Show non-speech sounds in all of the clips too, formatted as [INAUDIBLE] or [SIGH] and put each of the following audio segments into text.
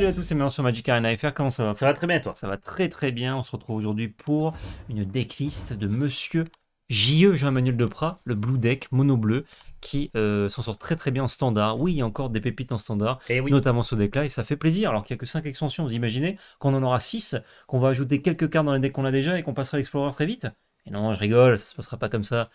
Salut à tous, et Mélan sur Magic Arena FR, comment ça va Ça va très bien toi Ça va très très bien, on se retrouve aujourd'hui pour une decklist de Monsieur J.E. Jean-Emmanuel Deprat, le Blue Deck, mono bleu, qui euh, s'en sort très très bien en standard. Oui, il y a encore des pépites en standard, eh notamment ce deck-là, et ça fait plaisir. Alors qu'il n'y a que 5 extensions, vous imaginez qu'on en aura 6, qu'on va ajouter quelques cartes dans les decks qu'on a déjà et qu'on passera à l'explorer très vite Et eh non, je rigole, ça se passera pas comme ça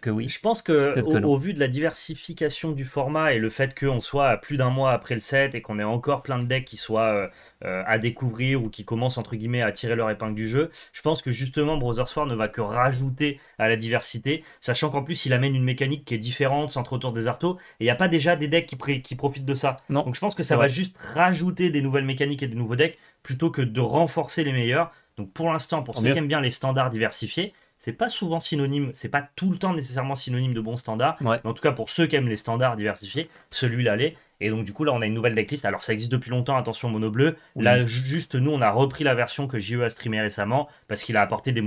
que oui. Je pense que, au, vu de la diversification du format et le fait qu'on soit à plus d'un mois après le set et qu'on ait encore plein de decks qui soient euh, euh, à découvrir ou qui commencent entre guillemets à tirer leur épingle du jeu, je pense que justement Brothers War ne va que rajouter à la diversité, sachant qu'en plus il amène une mécanique qui est différente centre Autour des artos et il n'y a pas déjà des decks qui, profitent de ça. Donc je pense que ça va juste rajouter des nouvelles mécaniques et des nouveaux decks plutôt que de renforcer les meilleurs. Donc pour l'instant, pour ceux qui aiment bien les standards diversifiés, c'est pas souvent synonyme, c'est pas tout le temps nécessairement synonyme de bon standard. Mais en tout cas, pour ceux qui aiment les standards diversifiés, celui-là l'est. Et donc, du coup, là, on a une nouvelle decklist. Alors, ça existe depuis longtemps, attention, mono bleu. Là, juste, nous, on a repris la version que JE a streamé récemment parce qu'il a apporté des,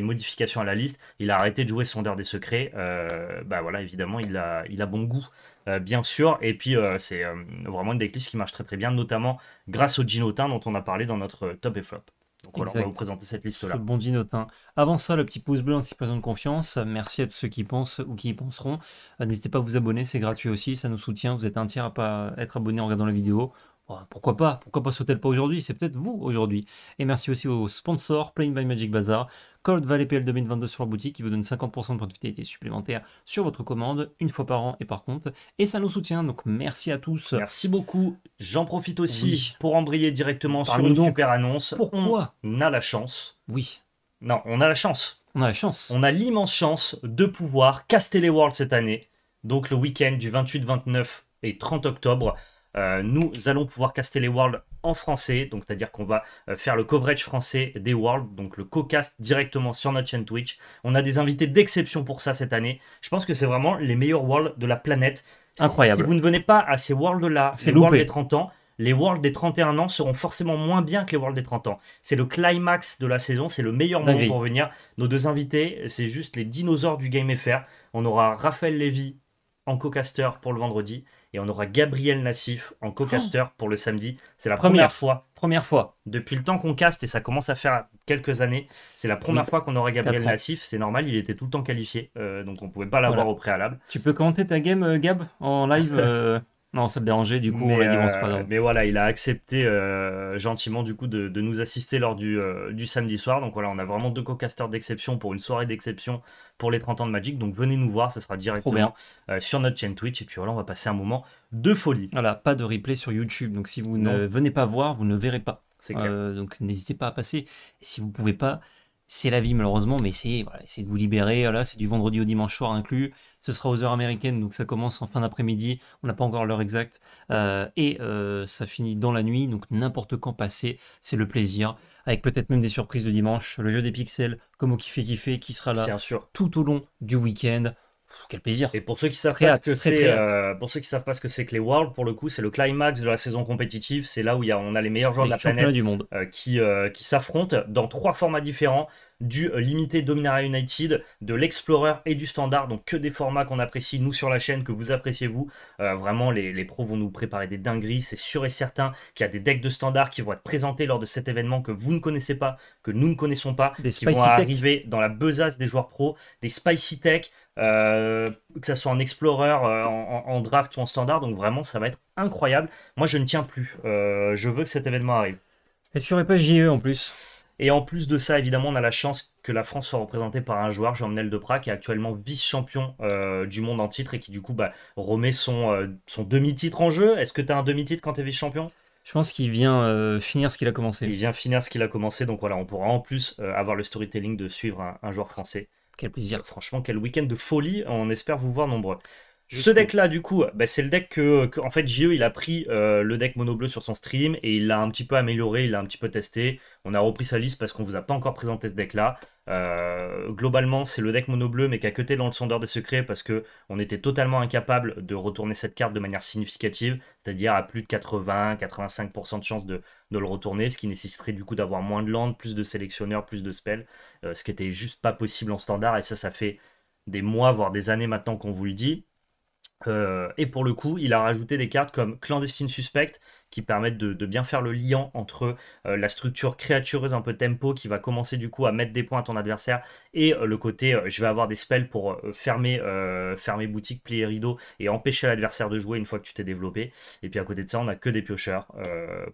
modifications à la liste. Il a arrêté de jouer Sondeur des Secrets. Euh, bah voilà, évidemment, il a, il a bon goût, euh, bien sûr. Et puis, euh, c'est vraiment une decklist qui marche très très bien, notamment grâce au Ginotin dont on a parlé dans notre top et flop on va vous présenter cette liste-là. Bon dinotin. Avant ça, le petit pouce bleu, anticipation de confiance. Merci à tous ceux qui pensent ou qui y penseront. Euh, n'hésitez pas à vous abonner, c'est gratuit aussi, ça nous soutient. Vous êtes un tiers à pas être abonné en regardant la vidéo. Pourquoi pas Pourquoi pas sauter le pas aujourd'hui C'est peut-être vous aujourd'hui. Et merci aussi aux sponsors Playing by Magic Bazaar, Cold Valley PL 2022 sur la boutique qui vous donne 50% de profitabilité supplémentaire sur votre commande une fois par an et par contre, Et ça nous soutient, donc merci à tous. Merci beaucoup. J'en profite aussi pour embrayer directement sur une super annonce. Pourquoi On a la chance. Oui. Non, on a la chance. On a la chance. On a l'immense chance de pouvoir caster les Worlds cette année. Donc le week-end du 28, 29 et 30 octobre. Euh, nous allons pouvoir caster les worlds en français, donc c'est-à-dire qu'on va euh, faire le coverage français des worlds, donc le co-cast directement sur notre chaîne Twitch. On a des invités d'exception pour ça cette année. Je pense que c'est vraiment les meilleurs worlds de la planète. Incroyable. Si vous ne venez pas à ces worlds-là, ces worlds des 30 ans, les Worlds des 31 ans seront forcément moins bien que les Worlds des 30 ans. C'est le climax de la saison, c'est le meilleur moment pour venir. Nos deux invités, c'est juste les dinosaures du Game FR. On aura Raphaël Lévy en co-caster pour le vendredi et on aura Gabriel Nassif en co-caster pour le samedi. C'est la première, fois. Première fois. Depuis le temps qu'on caste, et ça commence à faire quelques années, c'est la première fois qu'on aura Gabriel Nassif. C'est normal, il était tout le temps qualifié. Euh, donc on pouvait pas l'avoir au préalable. Tu peux commenter ta game, euh, Gab, en live [LAUGHS] Non, ça le dérangeait, du coup, mais, on euh, Mais voilà, il a accepté euh, gentiment, du coup, de, nous assister lors euh, du, samedi soir. Donc voilà, on a vraiment deux co-casters d'exception pour une soirée d'exception pour les 30 ans de Magic. Donc venez nous voir, ça sera directement sur notre chaîne Twitch. Et puis voilà, on va passer un moment de folie. Voilà, pas de replay sur YouTube. Donc si vous ne venez pas voir, vous ne verrez pas. donc n'hésitez pas à passer. si vous ne pouvez pas, c'est la vie malheureusement, mais essayez, essayez de vous libérer. Voilà, c'est du vendredi au dimanche soir inclus. Ce sera aux heures américaines, donc ça commence en fin d'après-midi. On n'a pas encore l'heure exacte. Euh, et euh, ça finit dans la nuit, donc n'importe quand passer, c'est le plaisir. Avec peut-être même des surprises de dimanche. Le jeu des pixels, comme au Kiffé Kiffé, qui sera là sûr. tout au long du week-end. quel plaisir. Et pour ceux qui savent pas ce que c'est, euh, pour ceux qui savent pas ce que c'est que les Worlds, pour le coup, c'est le climax de la saison compétitive. C'est là où y on a les meilleurs joueurs de la planète du monde. qui s'affrontent dans trois formats différents du euh, limité Dominaria United, de l'Explorer et du Standard. Donc que des formats qu'on apprécie, nous, sur la chaîne, que vous appréciez, vous. Euh, vraiment, les, les, pros vont nous préparer des dingueries. C'est sûr et certain qu'il y a des decks de Standard qui vont être présentés lors de cet événement que vous ne connaissez pas, que nous ne connaissons pas, des qui vont arriver dans la besace des joueurs pros, des Spicy Tech. Euh, que ça soit en explorer, en, draft ou en standard. Donc vraiment, ça va être incroyable. Moi, je ne tiens plus. je veux que cet événement arrive. Est-ce qu'il n'y aurait pas JE en plus et en plus de ça, évidemment, on a la chance que la France soit représentée par un joueur, Jean-Menel Deprat, qui est actuellement vice-champion euh, du monde en titre et qui, du coup, bah, remet euh, son, demi-titre en jeu. Est-ce que tu as un demi-titre quand tu es vice-champion je pense qu'il vient euh, finir ce qu'il a commencé. Il vient finir ce qu'il a commencé, donc voilà, on pourra en plus avoir le storytelling de suivre un joueur français. Quel plaisir. Franchement, quel week-end de folie. On espère vous voir nombreux ce deck-là, du coup, bah, c'est le deck que, en fait, JE, il a pris euh, le deck mono bleu sur son stream et il l'a un petit peu amélioré, il l'a un petit peu testé. On a repris sa liste parce qu'on vous a pas encore présenté ce deck-là. Euh, globalement, c'est le deck mono bleu, mais qui a cuté dans le sondeur des secrets parce que on était totalement incapable de retourner cette carte de manière significative, c'est-à-dire à plus de 80-85% de chance de, le retourner, ce qui nécessiterait du coup d'avoir moins de land, plus de sélectionneurs, plus de spells, euh, ce qui était juste pas possible en standard. Et ça, ça fait des mois, voire des années maintenant qu'on vous le dit. Euh, et pour le coup, il a rajouté des cartes comme Clandestine Suspect qui permettent de, bien faire le lien entre euh, la structure créatureuse un peu tempo qui va commencer du coup à mettre des points à ton adversaire et euh, le côté je vais avoir des spells pour fermer, fermer boutique, plier rideau et empêcher l'adversaire de jouer une fois que tu t'es développé. Et puis à côté de ça, on a que des piocheurs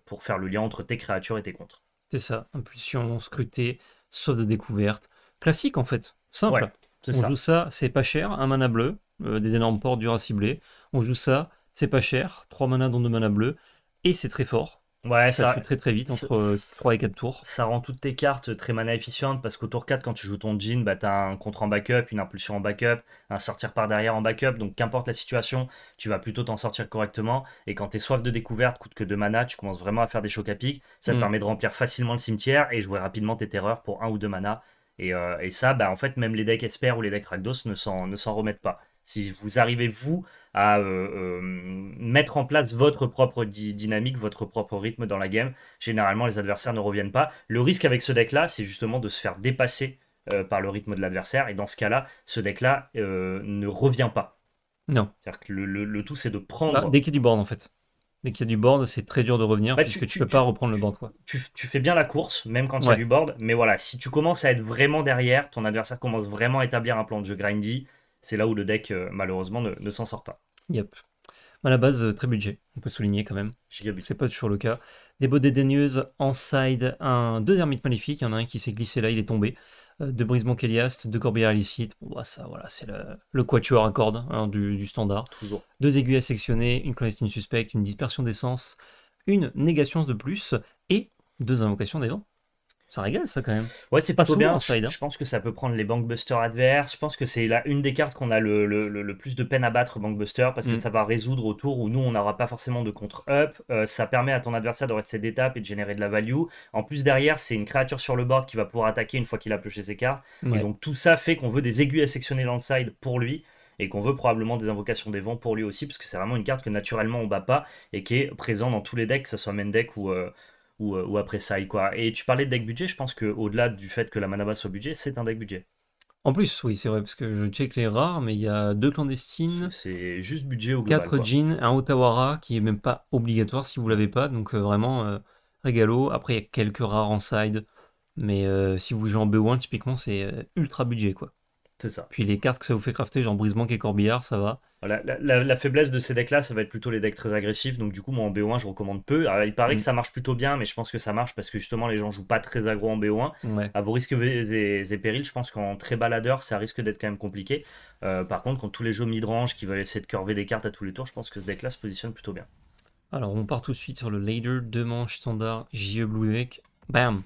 pour faire le lien entre tes créatures et tes contres. C'est ça, impulsion, non scruté, saut de découverte. Classique en fait, simple. Ouais, on ça, c'est pas cher, un mana bleu, euh, des énormes portes dur à cibler. On joue ça, c'est pas cher, 3 manas dont 2 manas bleus, et c'est très fort. Ouais, ça, se très très vite entre 3 euh, et 4 tours. Ça rend toutes tes cartes très mana efficientes parce qu'au tour 4, quand tu joues ton jean, bah, t'as un contre en backup, une impulsion en backup, un sortir par derrière en backup. Donc qu'importe la situation, tu vas plutôt t'en sortir correctement. Et quand t'es soif de découverte, coûte que 2 mana, tu commences vraiment à faire des chocs à pic. Ça te mm. permet de remplir facilement le cimetière et jouer rapidement tes terreurs pour 1 ou 2 mana. Euh, et, ça, bah, en fait, même les decks Esper ou les decks Rakdos ne s'en remettent pas si vous arrivez, vous, à euh, euh, mettre en place votre propre dynamique, votre propre rythme dans la game, généralement, les adversaires ne reviennent pas. Le risque avec ce deck-là, c'est justement de se faire dépasser euh, par le rythme de l'adversaire. Et dans ce cas-là, ce deck-là ne revient pas. Non. C'est-à-dire que le, tout, c'est de prendre. Bah, dès qu'il y a du board, en fait. Dès qu'il y a du board, c'est très dur de revenir bah, puisque tu, ne peux pas reprendre le board. Quoi. Tu, fais bien la course, même quand tu as du board. Mais voilà, si tu commences à être vraiment derrière, ton adversaire commence vraiment à établir un plan de jeu grindy. C'est là où le deck, euh, malheureusement, ne, s'en sort pas. Yep. À la base, euh, très budget, on peut souligner quand même. C'est pas toujours le cas. Des beaux dédaigneuses en side, un, deux ermites maléfiques, il y en a un qui s'est glissé là, il est tombé. Deux de Brisement deux corbières illicites. Bon, bah, ça, voilà, c'est le, le, quatuor à cordes hein, du, standard. Toujours. Deux aiguilles à sectionner, une clandestine suspecte, une dispersion d'essence, une négation de plus et deux invocations des ça régale ça quand même. Ouais, c'est pas si bien. Hein. je, pense que ça peut prendre les bankbusters adverses. Je pense que c'est là une des cartes qu'on a le, plus de peine à battre bankbuster parce que mm. ça va résoudre autour où nous on n'aura pas forcément de contre-up. Euh, ça permet à ton adversaire de rester d'étape et de générer de la value. En plus derrière, c'est une créature sur le board qui va pouvoir attaquer une fois qu'il a pioché ses cartes. Et donc tout ça fait qu'on veut des aiguilles à sectionner l'onside pour lui et qu'on veut probablement des invocations des vents pour lui aussi, parce que c'est vraiment une carte que naturellement on bat pas et qui est présente dans tous les decks, que ce soit main deck ou, euh, euh, ou, après ça quoi. Et tu parlais de deck budget, je pense qu'au-delà du fait que la manaba soit budget, c'est un deck budget. En plus, oui, c'est vrai, parce que je check les rares, mais il y a deux clandestines. C'est juste budget ou global. 4 jeans, un Otawara qui est même pas obligatoire si vous l'avez pas, donc euh, vraiment euh, régalo. Après, il y a quelques rares en side, mais si vous jouez en B1, typiquement, c'est ultra budget, quoi ça. Puis les cartes que ça vous fait crafter, genre Brisement et Corbillard, ça va. Voilà, la, faiblesse de ces decks-là, ça va être plutôt les decks très agressifs. Donc du coup, moi en BO1, je recommande peu. il paraît mm. que ça marche plutôt bien, mais je pense que ça marche parce que justement, les gens jouent pas très agro en BO1. À vos risques et, périls, je pense qu'en très baladeur, ça risque d'être quand même compliqué. Euh, par contre, quand tous les jeux midrange qui veulent essayer de curver des cartes à tous les tours, je pense que ce deck-là se positionne plutôt bien. Alors, on part tout de suite sur le later, deux manches standard, JE Blue Deck. Bam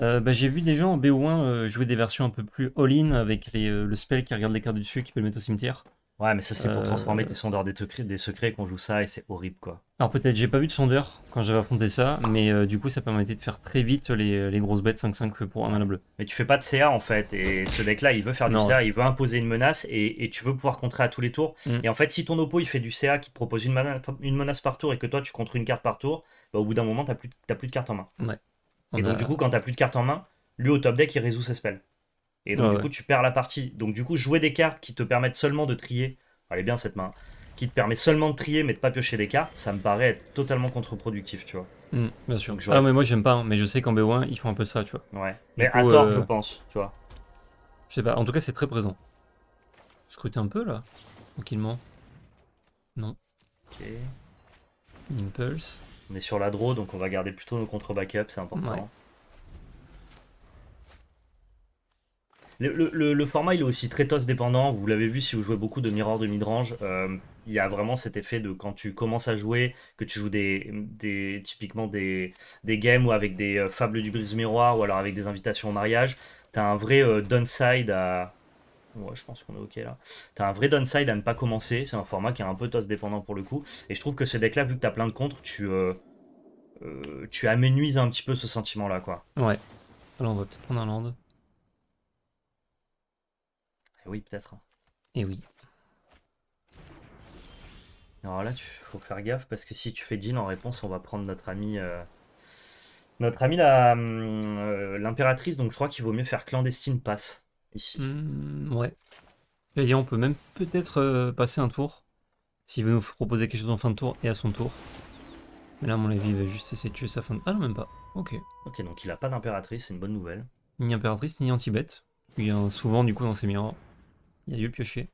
euh, bah, j'ai vu des gens en BO1 euh, jouer des versions un peu plus all-in avec euh, le spell qui regarde les cartes du dessus qui peut le mettre au cimetière. Ouais, mais ça c'est pour transformer tes sondeurs des secrets, des secrets qu'on joue ça et c'est horrible quoi. Alors peut-être, j'ai pas vu de sondeur quand j'avais affronté ça, mais du coup ça permettait de faire très vite les, grosses bêtes 5-5 pour un mana bleu. Mais tu fais pas de CA en fait, et ce deck là il veut faire du CA, il veut imposer une menace et, tu veux pouvoir contrer à tous les tours. Mm. Et en fait, si ton oppo il fait du CA qui te propose une, menace par tour et que toi tu contres une carte par tour, bah, au bout d'un moment t'as plus, plus de cartes en main. Ouais et donc, du coup, quand t'as plus de cartes en main, lui au top deck, il résout ses spells. Et donc, ah du coup, tu perds la partie. Donc, du coup, jouer des cartes qui te permettent seulement de trier. est bien cette main. Qui te permet seulement de trier mais de pas piocher des cartes, ça me paraît être totalement contre-productif, tu vois. Hmm, bien sûr. que je. ah, mais moi, j'aime pas, hein, mais je sais qu'en B1, ils font un peu ça, tu vois. Ouais. Mais à tort, euh, je pense, tu vois. Je sais pas, en tout cas, c'est très présent. Scrutez un peu là, tranquillement. Non. Ok. Impulse. On est sur la draw, donc on va garder plutôt nos contre-backups, c'est important. Le, format il est aussi très toss dépendant. Vous l'avez vu si vous jouez beaucoup de Mirror de midrange. Euh, il y a vraiment cet effet de quand tu commences à jouer, que tu joues des, typiquement des, games ou avec des euh, fables du brise miroir ou alors avec des invitations au mariage, tu as un vrai euh, downside à, Ouais, je pense qu'on est ok là. T'as un vrai downside à ne pas commencer. C'est un format qui est un peu toss dépendant pour le coup. Et je trouve que ce deck là, vu que t'as plein de contres, tu, euh, euh, tu aménuises un petit peu ce sentiment là quoi. Ouais. Alors on va peut-être prendre un land. Et eh oui, peut-être. Et eh oui. Alors là, tu faut faire gaffe parce que si tu fais deal en réponse, on va prendre notre ami. Euh, notre ami hum, l'impératrice, donc je crois qu'il vaut mieux faire clandestine passe ici. Hmm, ouais. Et on peut même peut-être euh, passer un tour. S'il veut nous proposer quelque chose en fin de tour et à son tour. Mais là, mon avis, il va juste essayer de tuer sa fin de... Ah non, même pas. Ok. Ok, donc il n'a pas d'impératrice, c'est une bonne nouvelle. Ni impératrice, ni anti-bête. Il y a souvent, du coup, dans ses miroirs. Il a dû le piocher.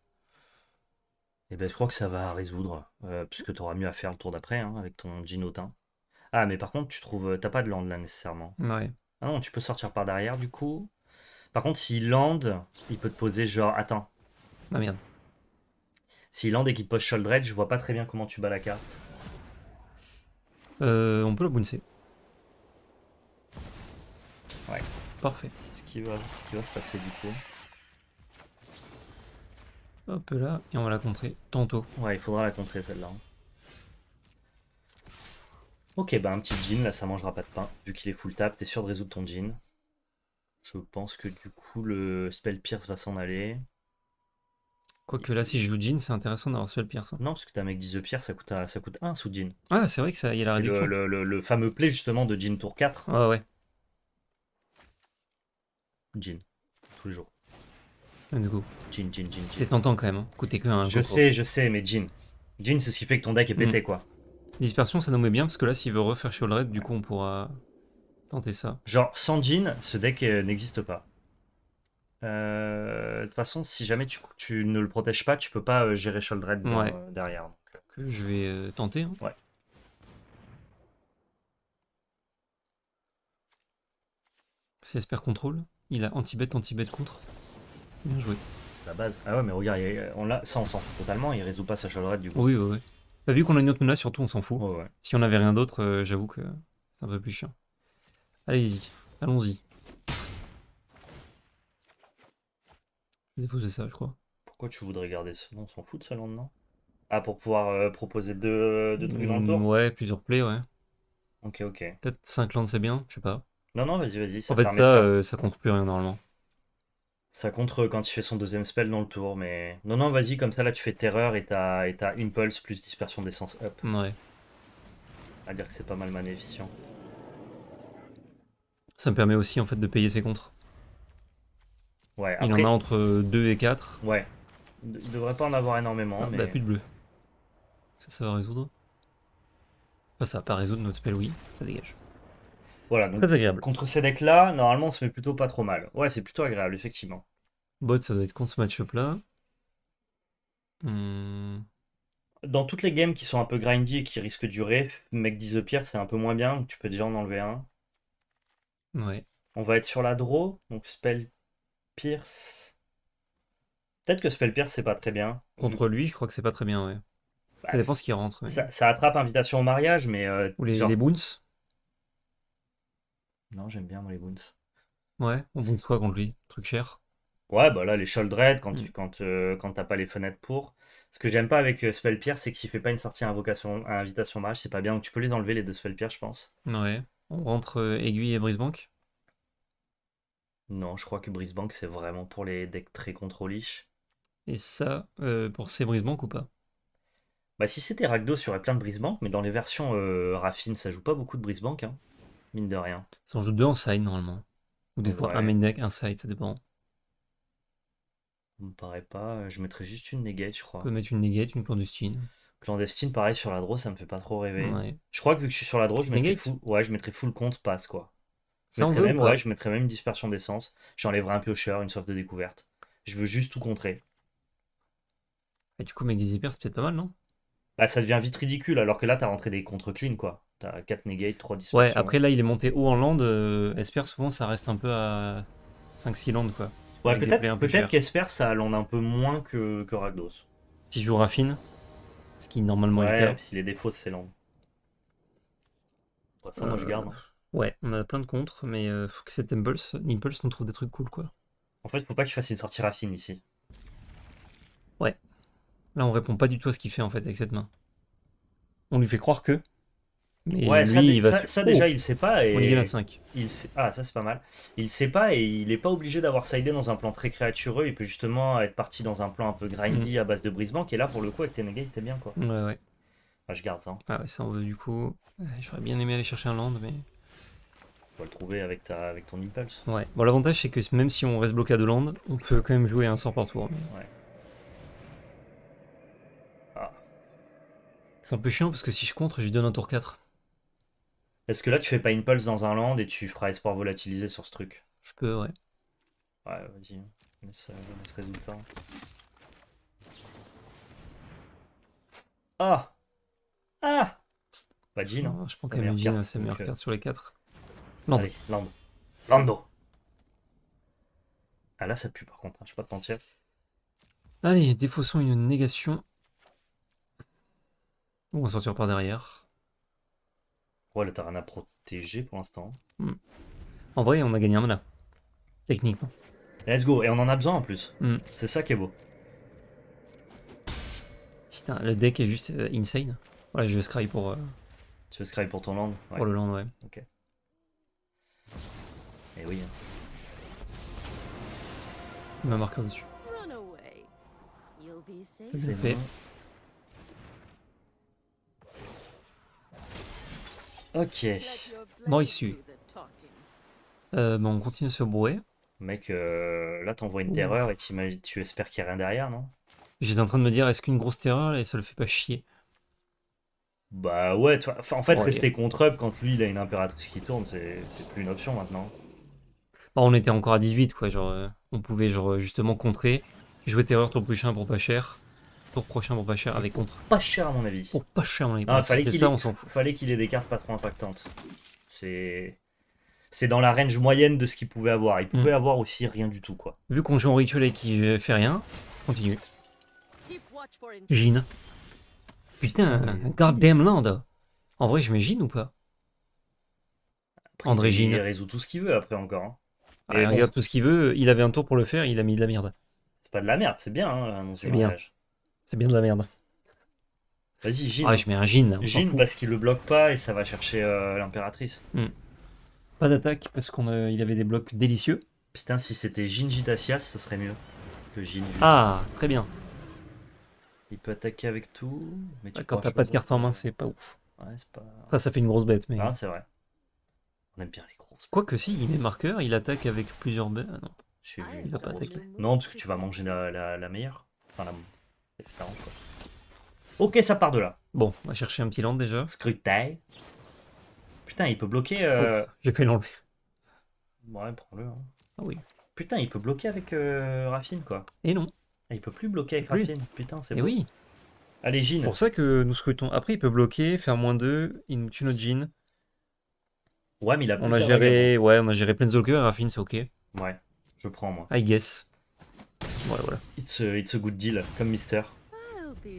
Et eh ben, je crois que ça va résoudre, euh, puisque tu auras mieux à faire le tour d'après, hein, avec ton Ginotin. Ah, mais par contre, tu trouves, euh, t'as pas de land là nécessairement. Ouais. Ah non, tu peux sortir par derrière du coup. Par contre, s'il land, il peut te poser genre. Attends. Ah merde. S'il land et qu'il te pose Sholdred, je vois pas très bien comment tu bats la carte. Euh, on peut la bouncer. Ouais. Parfait. C'est ce, qui va, ce qui va se passer du coup. Hop là, et on va la contrer tantôt. Ouais, il faudra la contrer celle-là. Ok, bah un petit jean, là ça mangera pas de pain. Vu qu'il est full tap, t'es sûr de résoudre ton jean. Je pense que du coup, le Spell Pierce va s'en aller. Quoique là, si je joue Jean, c'est intéressant d'avoir Spell Pierce. Hein. Non, parce que t'as un mec 10 de pierre, ça coûte, ça coûte 1 sous Jean. Ah, c'est vrai que ça y a la le, le, le, le, fameux play justement de Jean tour 4. Ah ouais. Jean, tous les jours. Let's go. Jean, Jean, Jean. C'est tentant quand même, hein. que Je sais, je sais, mais Jean. Jean, c'est ce qui fait que ton deck est mm. pété, quoi. Dispersion, ça nous met bien, parce que là, s'il veut refaire Shield Red, du coup, on pourra tenter ça. Genre, sans Jean, ce deck euh, n'existe pas. Euh, de toute façon, si jamais tu, ne le protèges pas, tu peux pas euh, gérer Sholdred derrière. Que je vais tenter. Hein. Ouais. C'est Esper Control. Il a anti-bet, anti-bet contre. Bien joué. C'est la base. Ah ouais, mais regarde, on ça on s'en fout totalement. Il résout pas sa Sholdred du coup. Oui, oui, bah, vu qu'on a une autre menace, surtout on s'en fout. Si on avait rien d'autre, j'avoue que c'est un peu plus chiant. Allez-y, allons-y. Des ça, je crois. Pourquoi tu voudrais garder ce nom On s'en fout de ce nom, non Ah, pour pouvoir euh, proposer deux, deux trucs dans le mm, tour Ouais, plusieurs plays, ouais. Ok, ok. Peut-être 5 lands c'est bien, je sais pas. Non, non, vas-y, vas-y. En fait, là, euh, ça compte plus rien normalement. Ça compte euh, quand tu fais son deuxième spell dans le tour, mais. Non, non, vas-y, comme ça, là, tu fais terreur et t'as impulse plus dispersion d'essence up. Ouais. À dire que c'est pas mal maléficient ça me permet aussi en fait de payer ses contres. Ouais, y Il en a entre 2 et 4. Ouais. ne devrait pas en avoir énormément. Ah, bah, mais... plus de bleu. Ça, va résoudre. ça va pas résoudre notre spell, oui. Ça dégage. Voilà, Très agréable. contre ces decks-là, normalement, on se fait plutôt pas trop mal. Ouais, c'est plutôt agréable, effectivement. Bot, ça doit être contre ce match-up-là. Hmm. Dans toutes les games qui sont un peu grindy et qui risquent du durer, mec pierre, c'est un peu moins bien. Tu peux déjà en enlever un. On va être sur la draw, donc Spell Pierce. Peut-être que Spell Pierce, c'est pas très bien. Contre lui, je crois que c'est pas très bien, ouais. Bah, ça ce qui rentre. Ça, attrape invitation au mariage, mais. Euh, Ou les, les boons Non, j'aime bien moi les boons. Ouais, on boons soit contre lui Truc cher Ouais, bah là, les Sholdred, quand, tu, mm. quand, euh, quand t'as pas les fenêtres pour. Ce que j'aime pas avec euh, spell pierce c'est que s'il fait pas une sortie à, invocation, invitation au mariage, c'est pas bien. Donc tu peux les enlever, les deux spell pierce je pense. Ouais. On rentre euh, Aiguille et Brisbank Non, je crois que brisebank c'est vraiment pour les decks très contrôlish. Et ça, euh, pour ces Brisbank ou pas Bah, si c'était Ragdos, il y aurait plein de Brisbank, mais dans les versions euh, Raffine, ça joue pas beaucoup de brisebank, hein, mine de rien. Ça en joue deux en side normalement. Ou des fois un main deck, un side, ça dépend. on me paraît pas. Euh, je mettrais juste une negate, je crois. On peut mettre une negate, une clandestine. Clandestine, pareil, sur la draw, ça me fait pas trop rêver. Je crois que vu que je suis sur la draw, je mettrais, full... ouais, je mettrais full compte passe, quoi. Je mettrais, même, je mettrais même une dispersion d'essence. J'enlèverai un piocheur, une soif de découverte. Je veux juste tout contrer. Et du coup, mec des hyper, c'est peut-être pas mal, non Bah, ça devient vite ridicule, alors que là, t'as rentré des contre-clean, quoi. T'as 4 negate, 3 dispersions. Ouais, après, là, il est monté haut en land. Euh, espère souvent, ça reste un peu à 5-6 landes, quoi. Ouais, peut-être peut, ça land un peu moins que, ragdos si je joue Raffine ce qui normalement est le cas. Si les défauts, c'est long. moi, je euh, garde. Ouais, on a plein de contres, mais euh, faut que cet impulse, on trouve des trucs cool, quoi. En fait, faut pas qu'il fasse une sortie racine ici. Ouais. Là, on répond pas du tout à ce qu'il fait, en fait, avec cette main. On lui fait croire que, ouais, ça, oh, déjà, il sait pas. Et... Il sait... Ah, ça, c'est pas mal. Il sait pas et il est pas obligé d'avoir sa dans un plan très créatureux. Il peut justement être parti dans un plan un peu grindy mm. à base de brisement qui est là, pour le coup, avec il t'es bien, quoi. Ouais, ouais. Ah, je garde ça. Hein. Ah ouais, ça, on veut du coup. Euh, j'aurais bien aimé aller chercher un land, mais... On va le trouver avec, avec ton impulse. Ouais. Bon, l'avantage, c'est que même si on reste bloqué à deux lands, on peut quand même jouer un sort par tour. Ouais. Ah. C'est un peu chiant parce que si je contre, je lui donne un tour 4. Est-ce que là, tu fais pas une pulse dans un land et tu feras espoir volatilisé sur ce truc Je peux, ouais. Ouais, vas-y. Laisse, euh, laisse résoudre ça. Ah Ah Pas bah, Jean. Non, hein. Je pense qu'elle c'est la meilleure carte euh, sur les 4. Lando. Allez, Lando. Lando Ah là, ça pue par contre, hein. je suis pas te mentir. Allez, défaussons une négation. on va sortir par derrière. Ouais, le à protéger pour l'instant. Hmm. En vrai, on a gagné un mana. Techniquement. Let's go. Et on en a besoin en plus. Hmm. C'est ça qui est beau. le deck est juste euh, insane. voilà je vais scry pour. Euh, tu veux scry pour ton land Pour le land, ouais. Ok. Et eh oui. Hein. Il m'a marqué dessus. C'est fait. Ok. Bon, il Euh, bon, on continue sur brouet. Mec, euh, là t'envoies une terreur et tu espères qu'il n'y a rien derrière, non J'étais en train de me dire, est-ce qu'une grosse terreur ça ça le fait pas chier Bah ouais, en fait, rester contre up quand lui il a une impératrice qui tourne, c'est plus une option maintenant. Bah, on était encore à 18, quoi, genre, euh, on pouvait genre justement contrer, jouer terreur ton prochain pour pas cher, prochain pour pas cher avec contre. Pas cher à mon avis. Pour pas cher à mon avis. Ah, fallait qu'il ait... des cartes pas trop impactantes. C'est c'est dans la range moyenne de ce qu'il pouvait avoir. Il pouvait mm. avoir aussi rien du tout, quoi. Vu qu'on joue en rituel et qu'il fait rien, continue. Jean. Putain, mm. garde land. En vrai, je mets Jean ou pas prendre André Jean. Il résout tout ce qu'il veut après encore. Hein. il regarde tout ce qu'il veut. Il avait un tour pour le faire, il a mis de la merde. C'est pas de la merde, c'est bien. Hein, c'est bien. C'est bien de la merde. Vas-y, Ah, je mets un Jean. Jean parce qu'il le bloque pas et ça va chercher euh, l'impératrice. Hmm. Pas d'attaque parce qu'il euh, avait des blocs délicieux. Putain, si c'était Jin ça serait mieux que Ah, très bien. Il peut attaquer avec tout. Mais tu ah, quand t'as pas de carte en main, c'est pas ouf. Ouais, pas. Ça, ça fait une grosse bête. Mais... Ah, c'est vrai. On aime bien les grosses. Quoique, si, il est marqueur, il attaque avec plusieurs bêtes. Ah, non. Ah, il pas attaquer. Non, parce que tu vas manger la, la, meilleure. Enfin, la. Ok, ça part de là. Bon, on va chercher un petit land déjà. Scrutin. Putain, il peut bloquer. Euh... Oh, J'ai fait l'enlever. Ouais, prends-le. Hein. Ah oui. Putain, il peut bloquer avec euh, Raffine quoi. Et non. Ah, il peut plus bloquer avec plus. Putain, c'est eh bon. oui. Allez, Jean. C'est pour ça que nous scrutons. Après, il peut bloquer, faire moins 2, il nous tue notre Jean. Ouais, mais il a On a géré, ouais, on a géré Planeswalker et Raffine, c'est ok. Ouais, je prends moi. I guess. Ouais, voilà. It's it's a good deal, comme Mister.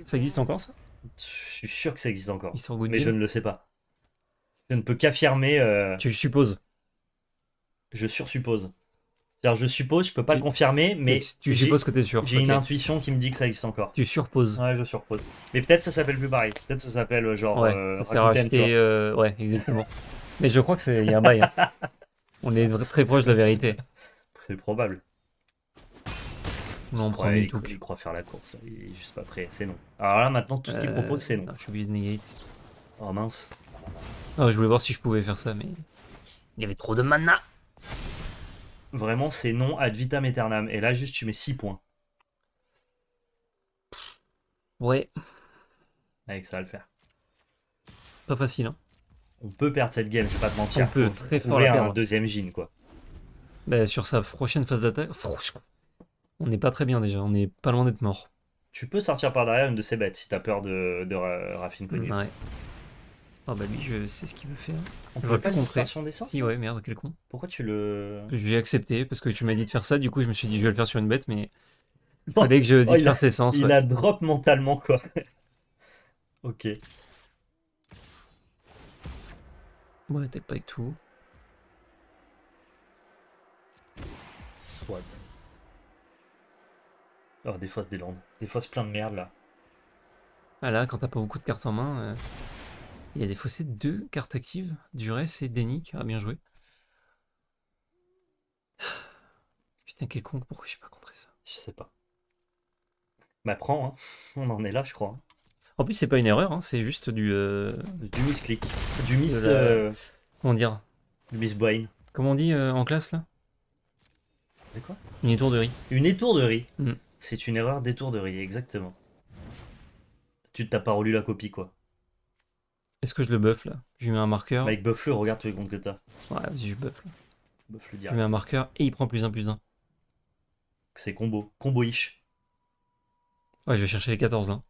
Ça existe encore ça Je suis sûr que ça existe encore. mais je ne le sais pas. Je ne peux qu'affirmer. Euh, tu le supposes Je sursuppose. cest je suppose, je peux pas le confirmer, mais. Tu, supposes que tu es sûr. J'ai une intuition qui me dit que ça existe encore. Tu surposes. Ouais, je suppose. Mais peut-être ça s'appelle plus pareil. Peut-être ça s'appelle euh, genre. Ouais, euh, ouais exactement. mais je crois que c'est y a un bail. Hein. [LAUGHS] On est très proche de la vérité. C'est probable. Non, premier tout. Il croit faire la course, il est juste pas prêt, c'est non. Alors là, maintenant, tout ce qu'il euh, propose, c'est non. Je suis de Oh mince. Oh, je voulais voir si je pouvais faire ça, mais. Il y avait trop de mana Vraiment, c'est non ad vitam aeternam. Et là, juste, tu mets 6 points. Ouais. Avec ça va le faire. Pas facile, hein. On peut perdre cette game, je vais pas te mentir. On peut très fort la perdre. un deuxième gin, quoi. Bah, sur sa prochaine phase d'attaque on n'est pas très bien déjà, on n'est pas loin d'être mort. Tu peux sortir par derrière une de ces bêtes si t'as peur de, de Raffine bah Ouais. Ah bah lui, je sais ce qu'il veut faire. On peut pas contrer. Des si ouais, merde, quel con. Pourquoi tu le... Je l'ai accepté parce que tu m'as dit de faire ça, du coup je me suis dit je vais le faire sur une bête, mais... [LAUGHS] Il fallait que je oh, dise faire ses sens. Il a drop mentalement quoi. [LAUGHS] ok. Ouais, t'es pas avec tout. Swat. Oh, des fosses des landes. Des fosses plein de merde là. Ah là, quand t'as pas beaucoup de cartes en main, euh, il y a des fossés deux cartes actives. reste et Denic. Ah, bien joué. Putain, quel con, pourquoi j'ai pas compris ça Je sais pas. Bah, prends, hein. on en est là, je crois. En plus, c'est pas une erreur, hein. c'est juste du. du euh, Du misclick. Du mis. Euh, comment dire Du Comment on dit en classe là quoi Une étourderie. Une étourderie. Mm. C'est une erreur de riz, exactement. Tu t'as pas relu la copie, quoi. Est-ce que je le buff là Je lui mets un marqueur. Mec, avec buff-le, regarde tous les comptes que t'as. Ouais, vas-y, je buff là. Buff le direct. Je mets un marqueur et il prend plus un, plus un. C'est combo. Combo-ish. Ouais, je vais chercher les 14 là. Hein.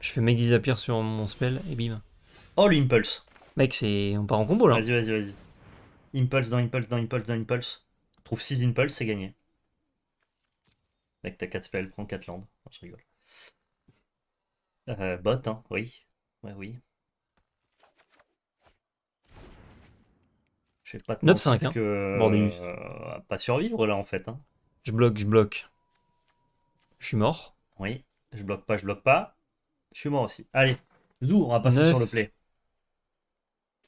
je fais make disappear sur mon spell et bim. Oh, l'impulse Mec, c'est... on part en combo là. Vas-y, vas-y, vas-y. Impulse dans Impulse dans Impulse dans Impulse. Trouve 6 Impulse, c'est gagné. Mec, t'as 4 spells, prends 4 landes. je rigole. Euh, bot, hein, oui. Ouais, oui. Je vais pas te 9-5, hein. Euh, pas survivre, là, en fait. Hein. Je bloque, je bloque. Je suis mort. Oui, je bloque pas, je bloque pas. Je suis mort aussi. Allez, Zou, on va passer sur le play.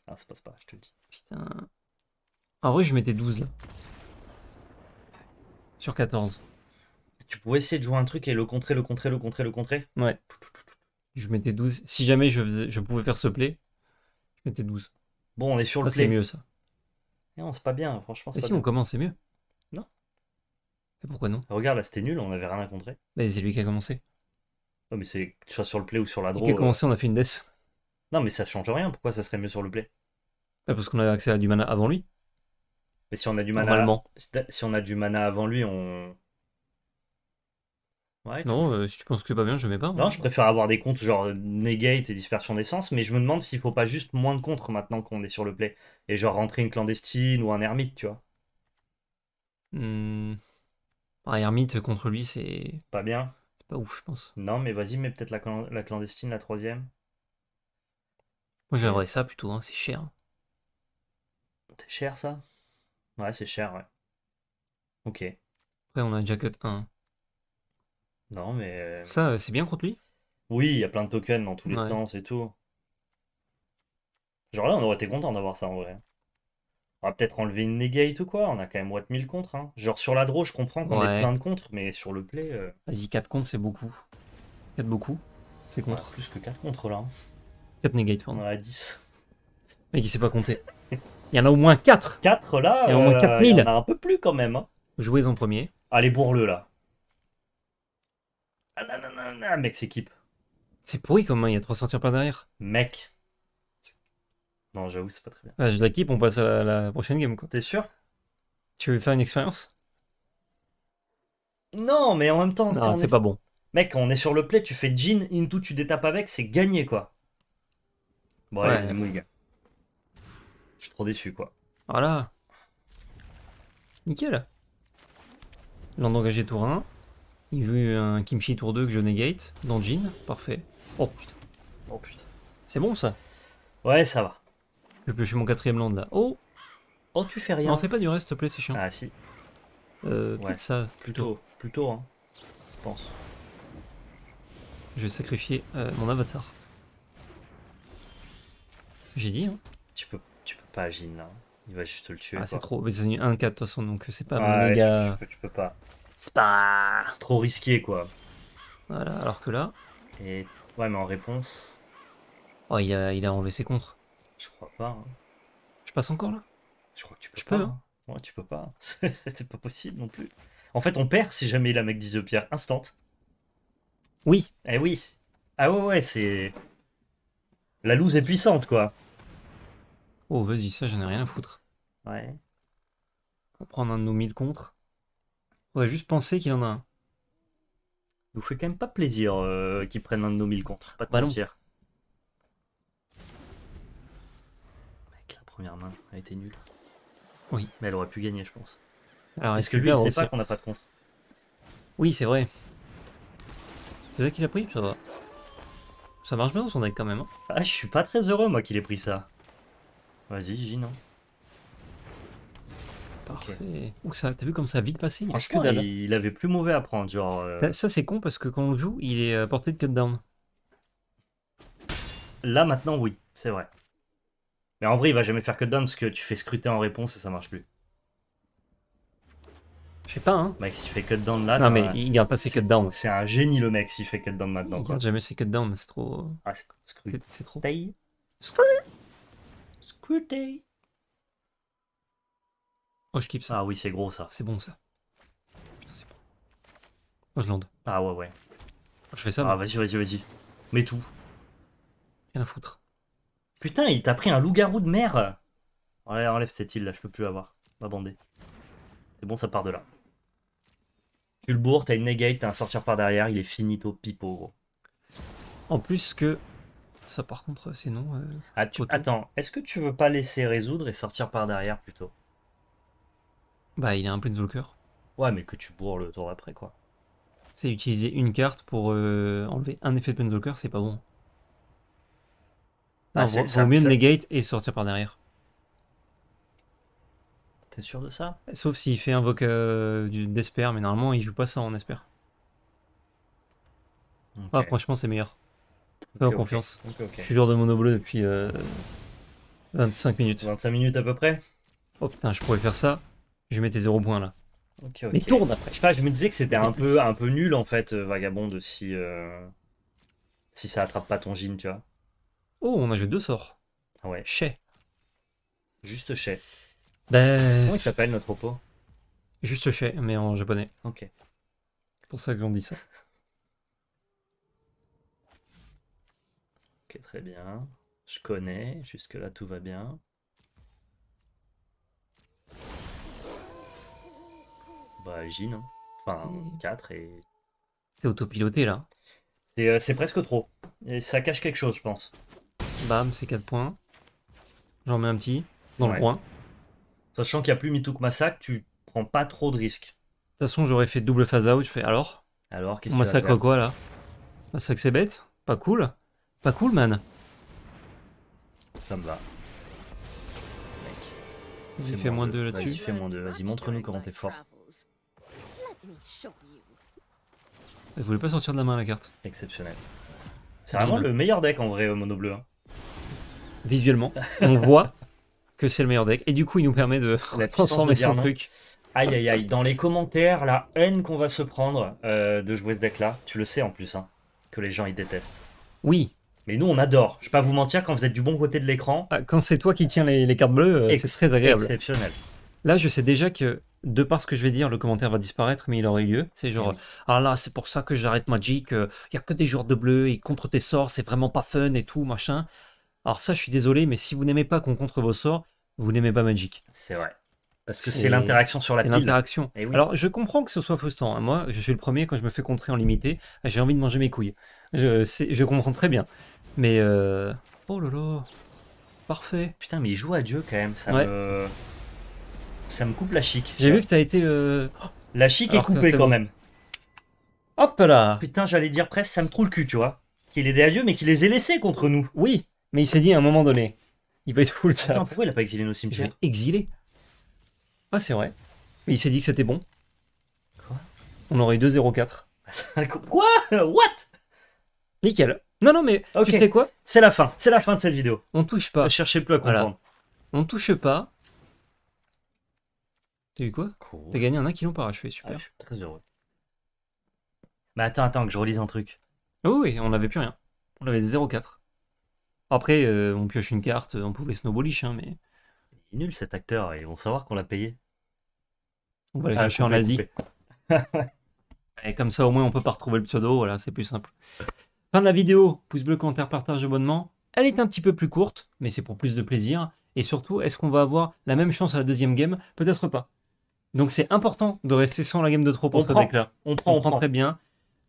Ah, ça passe pas, je te le dis. Putain. En vrai, je mettais 12, là. Sur 14 tu pouvais essayer de jouer un truc et le contrer, le contrer, le contrer, le contrer. Ouais. Je mettais 12. Si jamais je, pouvais faire ce play, je mettais 12. Bon, on est sur le play. C'est mieux ça. Non, eh, c'est pas bien, franchement. mais si on commence, c'est mieux. Non. Et pourquoi non Regarde, là c'était nul, on avait rien à contrer. Mais bah, c'est lui qui a commencé. Non, mais c'est que tu sois sur le play ou sur la draw. Qui a euh. commencé, on a fait une death. Non, mais ça change rien. Pourquoi ça serait mieux sur le play bah, Parce qu'on avait accès à du mana avant lui. Mais si on a du mana, si on a du mana avant lui, on, non, euh, si tu penses que pas bien, je mets pas. Non, je préfère avoir des comptes genre euh, negate et dispersion d'essence, mais je me demande s'il faut pas juste moins de comptes maintenant qu'on est sur le play. Et genre rentrer une clandestine ou un ermite, tu vois. Hmm. ermite contre lui, c'est. Pas bien. C'est pas ouf, je pense. Non, mais vas-y, mets peut-être la, clandestine, la troisième. Moi, j'aimerais ça plutôt, hein, c'est cher. C'est cher ça Ouais, c'est cher, ouais. Ok. Après, on a déjà 1. Non, mais. Euh, ça, euh, c'est bien contre lui Oui, il y a plein de tokens dans tous les temps, c'est tout. Genre là, on aurait été content d'avoir ça en vrai. On va peut-être enlever une negate ou quoi, on a quand même 1000 contre. Hein. Genre sur la draw, je comprends qu'on ait plein de contre, mais sur le play. Euh, Vas-y, 4 contre, c'est beaucoup. 4 beaucoup, c'est contre. plus que 4 contre là. 4 hein. negate, pardon. On en a 10. Mais qui sait pas compter. [LAUGHS] Il y en a au moins 4. 4 là, il y en a au moins Il y en a un peu plus quand même. Hein. Jouez en premier. Allez, bourre-le là. Ah, non, non, non, mec, c'est équipe. C'est pourri comment il y a trois sortir par derrière. Mec. Non, j'avoue, c'est pas très bien. Ah, je la on passe à la, prochaine game, quoi. T'es sûr Tu veux faire une expérience Non, mais en même temps... Non, c'est pas bon. Mec, on est sur le play, tu fais jean into, tu détapes avec, c'est gagné, quoi. Bon, allez, c'est les gars. Je suis trop déçu, quoi. Voilà. Nickel. L'en engagé tour 1. Il joue un kimchi tour 2 que je négate dans Jin. Parfait. Oh putain. Oh putain. C'est bon ça Ouais, ça va. Je vais piocher mon quatrième land là. Oh Oh, tu fais rien. Non, fais pas du reste, s'il te plaît, c'est chiant. Ah si. Euh, ouais. ça. Plutôt. Plutôt, hein. Je pense. Je vais sacrifier euh, mon avatar. J'ai dit, hein. Tu peux, tu peux pas, Jin, là. Il va juste le tuer. Ah, c'est trop. Mais c'est un 4 de toute façon, donc euh, c'est pas gars. tu peux pas. C'est pas. C'est trop risqué, quoi. Voilà, alors que là. Et... Ouais, mais en réponse. Oh, il a, enlevé ses contres. Je crois pas. Hein. Je passe encore là Je crois que tu peux je Peux, hein. Ouais, tu peux pas. Hein. [LAUGHS] c'est pas possible non plus. En fait, on perd si jamais il a mec pierre instant. Oui. Eh oui. Ah ouais, ouais, c'est. La loose est puissante, quoi. Oh, vas-y, ça, j'en ai rien à foutre. Ouais. On va prendre un de nos mille contres va juste penser qu'il en a un. Nous fait quand même pas plaisir euh, qu'ils prennent un de nos mille contre. Pas de ballon. Mec, la première main, a été nulle. Oui. Mais elle aurait pu gagner, je pense. Alors, est-ce que lui, il sait pas qu'on a pas de contre Oui, c'est vrai. C'est ça qu'il a pris Ça va. Ça marche bien son deck quand même. Hein. Ah, je suis pas très heureux, moi, qu'il ait pris ça. Vas-y, J, non Parfait. t'as vu comme ça a vite passé il, avait plus mauvais à prendre, genre. Euh. Ça, c'est con parce que quand on joue, il est euh, porté de cut-down. Là maintenant, oui, c'est vrai. Mais en vrai, il va jamais faire cut-down parce que tu fais scruter en réponse et ça marche plus. Je sais pas, hein. Mec, s'il fait cut down là. Non, mais il garde pas ses cut down. C'est un génie, le mec, s'il fait cut down maintenant. Il garde jamais ses cut down, c'est trop. Ah, c'est trop. C'est trop. Oh, ça. Ah oui, c'est gros ça. C'est bon ça. Putain, oh, je lande. Ah ouais, ouais. Je fais ça. Ah, vas-y, vas-y, vas-y. Mets tout. Rien à foutre. Putain, il t'a pris un loup-garou de mer. ouais enlève cette île là, je peux plus avoir ma bander. C'est bon, ça part de là. Tu le bourres, t'as une negate, t'as un sortir par derrière, il est finito pipo, gros. En plus que. Ça, par contre, c'est non. Euh, ah, attends, est-ce que tu veux pas laisser résoudre et sortir par derrière plutôt bah, il a un Planeswalker. Ouais, mais que tu bourres le tour après, quoi. C'est utiliser une carte pour euh, enlever un effet de Planeswalker, c'est pas bon. Ah, vaut, mieux negate et sortir par derrière. T'es sûr de ça Sauf s'il fait invoque euh, du d'Esper, mais normalement il joue pas ça en Esper. Ah, franchement, c'est meilleur. Fais en confiance. je suis joueur de mono depuis euh, 25 minutes. 25 minutes à peu près Oh putain, je pourrais faire ça. Je mettais 0 points là. Mais tourne après. Je je me disais que c'était un peu, un peu nul en fait, euh, Vagabonde, si, euh, si ça attrape pas ton gin, tu vois. Oh, on a joué deux sorts. Ah ouais. Chez. Juste chez. Ben... Comment il s'appelle notre pot Juste chez, mais en japonais. Ok. pour ça que dit ça. ok, très bien. Je connais, jusque-là tout va bien. Bah, hein. Enfin, 4 et. C'est autopiloté là. Euh, c'est presque trop. Et ça cache quelque chose, je pense. Bam, c'est 4 points. J'en mets un petit dans le coin. Sachant qu'il n'y a plus Mitouk Massacre, tu prends pas trop de risques. De toute façon, j'aurais fait double phase out. Je fais alors Alors, qu'est-ce que tu massacre quoi là Massacre c'est bête Pas cool Pas cool, man. Ça me va. J'ai fait moins 2 là-dessus. moins Vas-y, montre-nous comment t'es fort. Elle voulait pas sortir de la main la carte. Exceptionnel. C'est vraiment le meilleur deck en vrai, euh, mono bleu. Hein. Visuellement, [LAUGHS] on voit que c'est le meilleur deck. Et du coup, il nous permet de transformer son truc. Aïe aïe aïe, dans les commentaires, la haine qu'on va se prendre euh, de jouer ce deck-là, tu le sais en plus, hein, que les gens ils détestent. Oui. Mais nous on adore. Je vais pas vous mentir, quand vous êtes du bon côté de l'écran. Ah, quand c'est toi qui tiens les, les cartes bleues, euh, c'est très agréable. Exceptionnel. Là, je sais déjà que de par ce que je vais dire, le commentaire va disparaître, mais il aurait eu lieu. C'est genre, eh ah là, c'est pour ça que j'arrête Magic, euh, il y n'y a que des joueurs de bleu, et contre tes sorts, c'est vraiment pas fun et tout, machin. Alors ça, je suis désolé, mais si vous n'aimez pas qu'on contre vos sorts, vous n'aimez pas Magic. C'est vrai. Parce que c'est l'interaction sur la pile. C'est l'interaction. Eh Alors, je comprends que ce soit frustrant. Hein. Moi, je suis le premier, quand je me fais contrer en limité, j'ai envie de manger mes couilles. Je, je comprends très bien. Mais... Euh, oh là là Parfait. Putain, mais il joue à Dieu quand même, ça me... Ça me coupe la chic. J'ai vu que t'as été. Euh, la chic est coupée quand même. Hop là Putain, j'allais dire presque, ça me trouve le cul, tu vois. Qu'il est des adieux mais qu'il les ait laissés contre nous. Oui, mais il s'est dit à un moment donné. Il va être le ça. Attends, pourquoi il a pas exilé nos cimetières Ah, c'est vrai. Mais il s'est dit que c'était bon. Quoi On aurait eu 2-0-4. [LAUGHS] quoi What Nickel. Non, non, mais Ok. tu quoi C'est la fin. C'est la fin de cette vidéo. On touche pas. Ne cherchez plus à comprendre. On touche pas. T'as eu quoi T'as gagné un 1 kg parachevé, super. Ah, je suis très heureux. Mais attends, attends, que je relise un truc. Oui oh oui, on n'avait plus rien. On avait 0-4. Après, euh, on pioche une carte, on pouvait snowballish, hein, mais. Il nul cet acteur, ils vont savoir qu'on l'a payé. On va aller ah, en Asie. [LAUGHS] Et comme ça, au moins, on peut pas retrouver le pseudo, voilà, c'est plus simple. Fin de la vidéo, pouce bleu, commentaire, partage, abonnement. Elle est un petit peu plus courte, mais c'est pour plus de plaisir. Et surtout, est-ce qu'on va avoir la même chance à la deuxième game Peut-être pas. Donc c'est important de rester sans la game de trop ce deck là. On prend, on, très bien.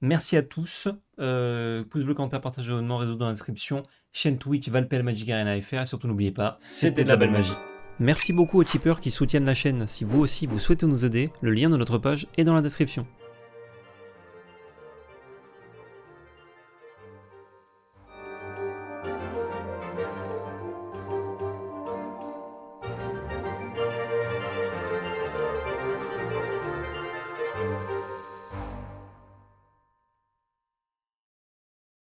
Merci à tous. Euh, pouce bleu quand t'as partagé abonnement, réseau dans la description, chaîne Twitch, Valpel Magic Arena FR. Et surtout n'oubliez pas, c'était de la belle magie. Merci beaucoup aux tipeurs qui soutiennent la chaîne. Si vous aussi vous souhaitez nous aider, le lien de notre page est dans la description.